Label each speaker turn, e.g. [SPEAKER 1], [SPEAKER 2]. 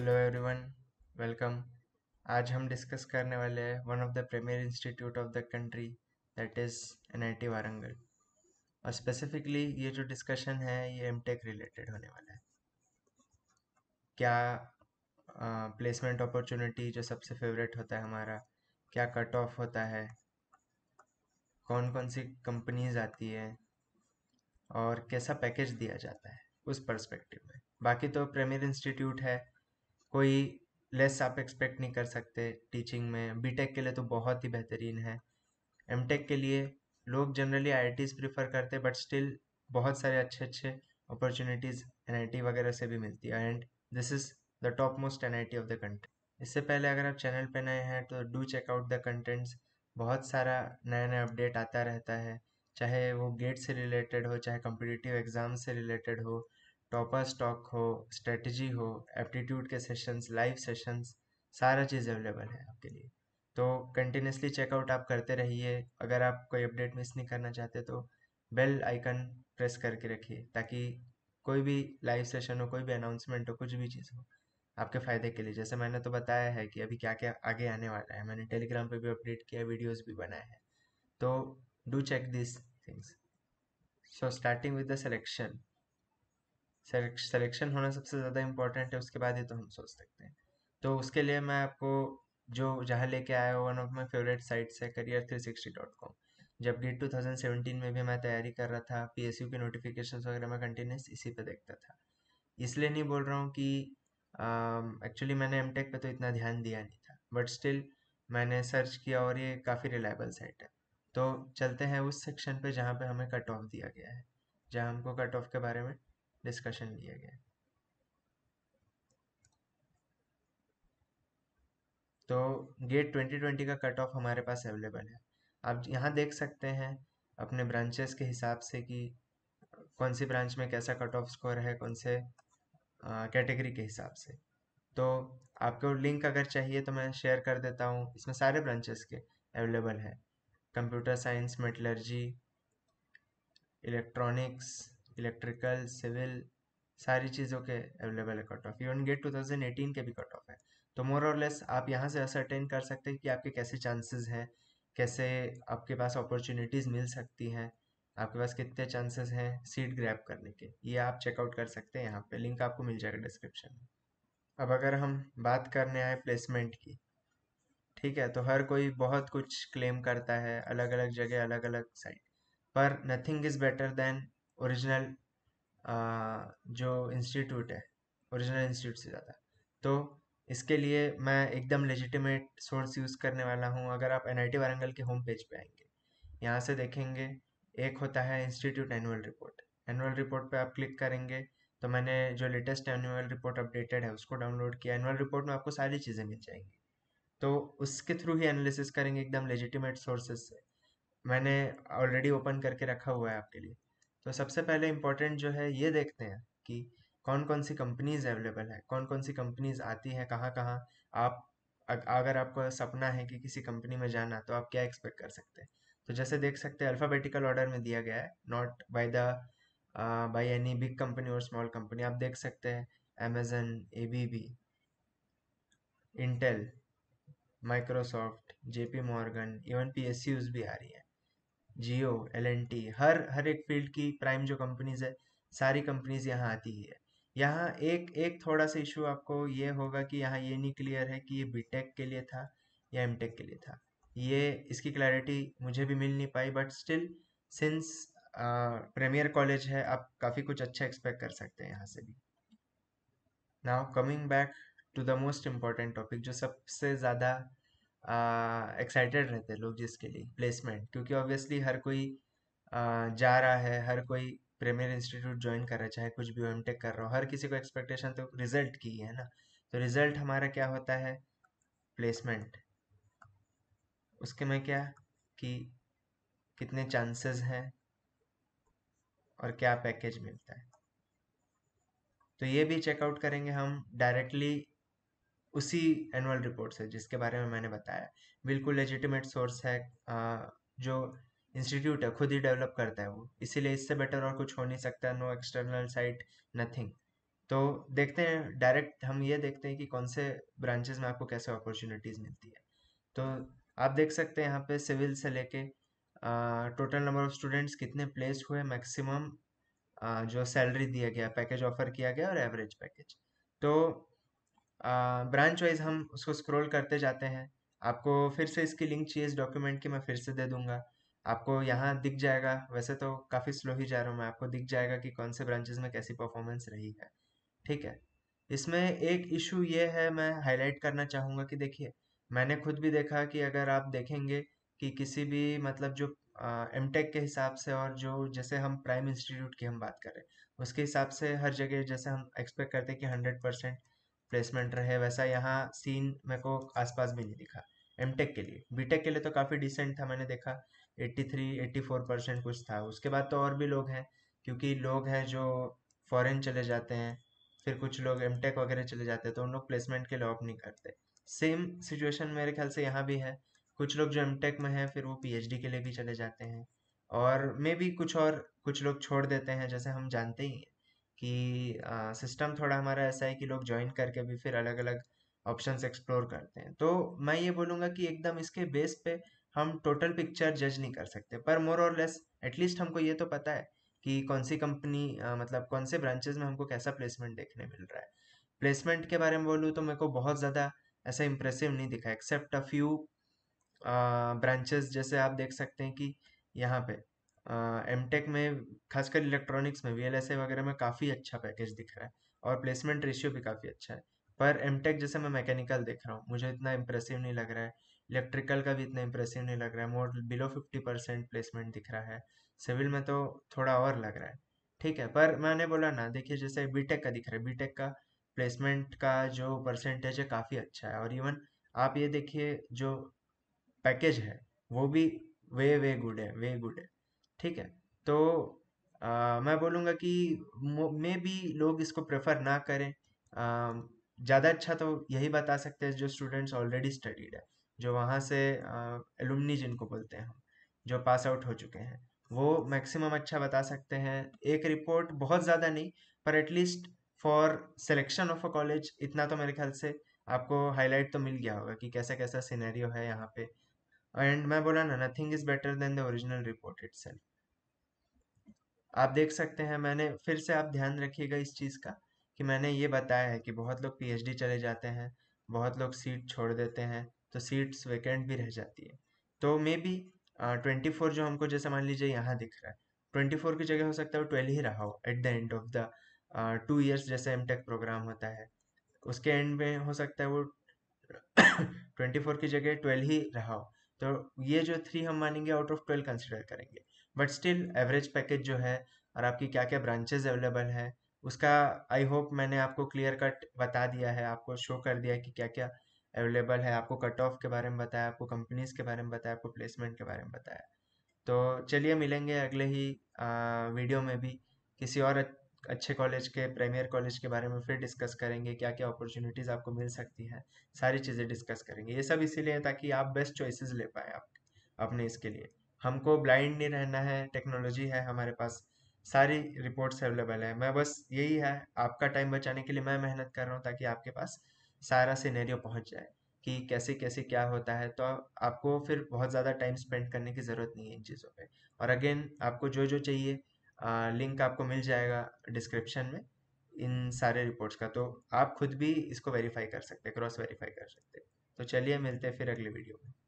[SPEAKER 1] hello everyone welcome आज हम discuss करने वाले हैं one of the premier institute of the country that is N I T Warangal और स्पेसिफिकली ये जो डिस्कशन है ये एम टेक रिलेटेड होने वाला है क्या प्लेसमेंट uh, अपॉर्चुनिटी जो सबसे फेवरेट होता है हमारा क्या कट ऑफ होता है कौन कौन सी कंपनीज आती है और कैसा पैकेज दिया जाता है उस पर्सपेक्टिव में बाकी तो प्रीमियर इंस्टीट्यूट है कोई लेस आप एक्सपेक्ट नहीं कर सकते टीचिंग में बीटेक के लिए तो बहुत ही बेहतरीन है एमटेक के लिए लोग जनरली आई प्रीफर करते बट स्टिल बहुत सारे अच्छे अच्छे अपॉर्चुनिटीज़ एन वगैरह से भी मिलती है and this is the top most N of the country इससे पहले अगर आप चैनल पे नए हैं तो do check out the contents बहुत सारा नया नया अपडेट आता रहता है चाहे वो गेट से रिलेटेड हो चाहे कम्पिटिटिव एग्ज़ाम से रिलेटेड हो टॉपर स्टॉक हो स्ट्रेटजी हो एप्टीट्यूड के सेशंस लाइव सेशंस सारा चीज़ अवेलेबल है आपके लिए तो कंटिन्यूसली चेकआउट आप करते रहिए अगर आप कोई अपडेट मिस नहीं करना चाहते तो बेल आइकन प्रेस करके रखिए ताकि कोई भी लाइव सेशन हो कोई भी अनाउंसमेंट हो कुछ भी चीज़ हो आपके फ़ायदे के लिए जैसे मैंने तो बताया है कि अभी क्या क्या आगे आने वाला है मैंने टेलीग्राम पर भी अपडेट किया वीडियोज भी बनाए हैं तो do check this things so starting with the selection selection होना सबसे ज़्यादा इम्पोर्टेंट है उसके बाद ही तो हम सोच सकते हैं तो उसके लिए मैं आपको जो जहाँ लेके आया हूँ one of my favourite sites है career three sixty dot com जब टू थाउजेंड सेवेंटीन में भी मैं तैयारी कर रहा था पी एस यू के नोटिफिकेशन वगैरह मैं कंटिन्यूस इसी पर देखता था इसलिए नहीं बोल रहा हूँ कि एक्चुअली मैंने एम टेक पर तो इतना ध्यान दिया नहीं था बट स्टिल मैंने सर्च किया और ये काफ़ी रिलायबल साइट है तो चलते हैं उस सेक्शन पे जहाँ पे हमें कट ऑफ दिया गया है जहाँ हमको कट ऑफ के बारे में डिस्कशन लिया गया तो गेट 2020 का कट ऑफ हमारे पास अवेलेबल है आप यहाँ देख सकते हैं अपने ब्रांचेस के हिसाब से कि कौन सी ब्रांच में कैसा कट ऑफ स्कोर है कौन से कैटेगरी के हिसाब से तो आपको लिंक अगर चाहिए तो मैं शेयर कर देता हूँ इसमें सारे ब्रांचेस के अवेलेबल है computer science metallurgy electronics electrical civil सारी चीज़ों के अवेलेबल है कट ऑफ इवन गेट 2018 के भी कट ऑफ है तो मोर और लेस आप यहाँ से असरटेन कर सकते हैं कि आपके कैसे चांसेस हैं कैसे आपके पास अपॉर्चुनिटीज़ मिल सकती हैं आपके पास कितने चांसेस हैं सीट ग्रैप करने के ये आप चेकआउट कर सकते हैं यहाँ पे लिंक आपको मिल जाएगा डिस्क्रिप्शन में अब अगर हम बात करने आए प्लेसमेंट की ठीक है तो हर कोई बहुत कुछ क्लेम करता है अलग अलग जगह अलग अलग साइट पर nothing is better than original जो इंस्टीट्यूट है ओरिजिनल इंस्टीट्यूट से ज़्यादा तो इसके लिए मैं एकदम लेजिटिमेट सोर्स यूज़ करने वाला हूँ अगर आप एन आई टी वारंगल के होम पेज पे आएंगे यहाँ से देखेंगे एक होता है institute annual report annual report पे आप क्लिक करेंगे तो मैंने जो लेटेस्ट एनुअल रिपोर्ट अपडेटेड है उसको डाउनलोड किया एनुअल रिपोर्ट में आपको सारी चीज़ें मिल जाएंगी तो उसके थ्रू ही एनालिसिस करेंगे एकदम लेजिटिमेट सोर्सेज से मैंने ऑलरेडी ओपन करके रखा हुआ है आपके लिए तो सबसे पहले इम्पोर्टेंट जो है ये देखते हैं कि कौन कौन सी कंपनीज अवेलेबल है कौन कौन सी कंपनीज आती हैं कहाँ कहाँ आप अगर आपको सपना है कि किसी कंपनी में जाना तो आप क्या एक्सपेक्ट कर सकते हैं तो जैसे देख सकते हैं अल्फ़ाबेटिकल ऑर्डर में दिया गया है not by the by any big company और स्मॉल कंपनी आप देख सकते हैं Amazon A B B Intel Microsoft J P Morgan even P S C use भी आ रही है जियो एल हर हर एक फील्ड की प्राइम जो कंपनीज है सारी कंपनीज यहाँ आती ही है यहाँ एक एक थोड़ा सा इशू आपको ये होगा कि यहाँ ये नहीं क्लियर है कि ये बी के लिए था या एम के लिए था ये इसकी क्लैरिटी मुझे भी मिल नहीं पाई but still since premier college है आप काफ़ी कुछ अच्छा एक्सपेक्ट कर सकते हैं यहाँ से भी now coming back to the most important topic जो सबसे ज़्यादा एक्साइटेड रहते हैं लोग जिसके लिए प्लेसमेंट क्योंकि ऑब्वियसली हर कोई uh, जा रहा है हर कोई प्रीमियर इंस्टीट्यूट ज्वाइन कर रहा है चाहे कुछ भी एम टेक कर रहा हो हर किसी को एक्सपेक्टेशन तो रिजल्ट की है ना तो रिजल्ट हमारा क्या होता है प्लेसमेंट उसके में क्या कि कितने चांसेस हैं और क्या पैकेज मिलता है तो ये भी चेकआउट करेंगे हम डायरेक्टली उसी एनुअल रिपोर्ट से जिसके बारे में मैंने बताया बिल्कुल लेजिटिमेट सोर्स है जो इंस्टीट्यूट है खुद ही डेवलप करता है वो इसीलिए इससे बेटर और कुछ हो नहीं सकता नो एक्सटर्नल साइट नथिंग तो देखते हैं डायरेक्ट हम ये देखते हैं कि कौन से ब्रांचेस में आपको कैसे अपॉर्चुनिटीज़ मिलती है तो आप देख सकते हैं यहाँ पे सिविल से लेके टोटल नंबर ऑफ स्टूडेंट्स कितने प्लेस हुए मैक्सिमम जो सैलरी दिया गया पैकेज ऑफर किया गया और एवरेज पैकेज तो ब्रांच वाइज हम उसको स्क्रॉल करते जाते हैं आपको फिर से इसकी लिंक चाहिए इस डॉक्यूमेंट की मैं फिर से दे दूंगा आपको यहाँ दिख जाएगा वैसे तो काफ़ी स्लो ही जा रहा हूँ मैं आपको दिख जाएगा कि कौन से ब्रांचेज में कैसी परफॉर्मेंस रही है ठीक है इसमें एक इशू ये है मैं हाईलाइट करना चाहूँगा कि देखिए मैंने खुद भी देखा कि अगर आप देखेंगे कि किसी भी मतलब जो एम टेक के हिसाब से और जो जैसे हम प्राइम इंस्टीट्यूट की हम बात करें उसके हिसाब से हर जगह जैसे हम एक्सपेक्ट करते हैं कि हंड्रेड परसेंट प्लेसमेंट रहे वैसा यहाँ सीन मेरे को आसपास भी नहीं दिखा एम के लिए बी के लिए तो काफ़ी डिसेंट था मैंने देखा 83 84 परसेंट कुछ था उसके बाद तो और भी लोग हैं क्योंकि लोग हैं जो फॉरेन चले जाते हैं फिर कुछ लोग एम वगैरह चले जाते हैं तो उन लोग प्लेसमेंट के लिए ऑफ नहीं करते सेम सिचुएशन मेरे ख्याल से यहाँ भी है कुछ लोग जो एम में हैं फिर वो पी के लिए भी चले जाते हैं और मे भी कुछ और कुछ लोग छोड़ देते हैं जैसे हम जानते ही हैं कि सिस्टम थोड़ा हमारा ऐसा है कि लोग ज्वाइन करके भी फिर अलग अलग ऑप्शन एक्सप्लोर करते हैं तो मैं ये बोलूँगा कि एकदम इसके बेस पे हम टोटल पिक्चर जज नहीं कर सकते पर मोर और लेस एटलीस्ट हमको ये तो पता है कि कौन सी कंपनी मतलब कौन से ब्रांचेज में हमको कैसा प्लेसमेंट देखने मिल रहा है प्लेसमेंट के बारे में बोलूँ तो मेरे को बहुत ज़्यादा ऐसा इम्प्रेसिव नहीं दिखा एक्सेप्ट अ फ्यू ब्रांचेस जैसे आप देख सकते हैं कि यहाँ पे एम टेक में खासकर इलेक्ट्रॉनिक्स में वी वगैरह में काफ़ी अच्छा पैकेज दिख रहा है और प्लेसमेंट रेशियो भी काफ़ी अच्छा है पर एम टेक जैसे मैं मैकेनिकल देख रहा हूँ मुझे इतना इम्प्रेसिव नहीं लग रहा है इलेक्ट्रिकल का भी इतना इम्प्रेसिव नहीं लग रहा है more below fifty percent placement दिख रहा है सिविल में तो थोड़ा और लग रहा है ठीक है पर मैंने बोला ना देखिए जैसे टेक का दिख रहा है बीटेक का प्लेसमेंट का जो परसेंटेज है काफ़ी अच्छा है और इवन आप ये देखिए जो पैकेज है वो भी वे वे गुड है वे गुड है ठीक है तो आ, मैं बोलूँगा कि मे भी लोग इसको प्रेफर ना करें ज़्यादा अच्छा तो यही बता सकते हैं जो स्टूडेंट्स ऑलरेडी स्टडीड है जो वहाँ से एलुमनी जिनको बोलते हैं हम जो पास आउट हो चुके हैं वो मैक्सिमम अच्छा बता सकते हैं एक रिपोर्ट बहुत ज़्यादा नहीं पर at least for selection of a college इतना तो मेरे ख्याल से आपको हाईलाइट तो मिल गया होगा कि कैसा कैसा सिनेरियो है यहाँ पे एंड मैं बोला ना nothing is better than the original report it आप देख सकते हैं मैंने फिर से आप ध्यान रखिएगा इस चीज़ का कि मैंने ये बताया है कि बहुत लोग पीएचडी चले जाते हैं बहुत लोग सीट छोड़ देते हैं तो सीट्स वैकेंट भी रह जाती है तो मे बी ट्वेंटी फोर जो हमको जैसे मान लीजिए यहाँ दिख रहा है ट्वेंटी फोर की जगह हो सकता है वो ट्वेल्व ही रहा हो at the end of the two years जैसे एम टेक प्रोग्राम होता है उसके एंड में हो सकता है वो ट्वेंटी फोर की जगह ट्वेल्व ही रहा हो तो ये जो थ्री हम मानेंगे आउट ऑफ ट्वेल्व कंसिडर करेंगे बट स्टिल एवरेज पैकेज जो है और आपकी क्या क्या ब्रांचेज अवेलेबल है उसका आई होप मैंने आपको क्लियर कट बता दिया है आपको शो कर दिया है कि क्या क्या अवेलेबल है आपको कट ऑफ के बारे में बताया आपको कंपनीज के बारे में बताया आपको प्लेसमेंट के बारे में बताया तो चलिए मिलेंगे अगले ही आ, वीडियो में भी किसी और अच्छे कॉलेज के प्रीमियर कॉलेज के बारे में फिर डिस्कस करेंगे क्या क्या अपॉर्चुनिटीज़ आपको मिल सकती हैं सारी चीज़ें डिस्कस करेंगे ये सब इसीलिए ताकि आप बेस्ट चॉइसेस ले पाए आप अपने इसके लिए हमको ब्लाइंड नहीं रहना है टेक्नोलॉजी है हमारे पास सारी रिपोर्ट्स अवेलेबल है मैं बस यही है आपका टाइम बचाने के लिए मैं मेहनत कर रहा हूँ ताकि आपके पास सारा सिनेरियो पहुँच जाए कि कैसे कैसे क्या होता है तो आपको फिर बहुत ज़्यादा टाइम स्पेंड करने की ज़रूरत नहीं है इन चीज़ों पर और अगेन आपको जो जो चाहिए आ, लिंक आपको मिल जाएगा डिस्क्रिप्शन में इन सारे रिपोर्ट्स का तो आप खुद भी इसको वेरीफाई कर सकते हैं क्रॉस वेरीफाई कर सकते हैं तो चलिए मिलते हैं फिर अगले वीडियो में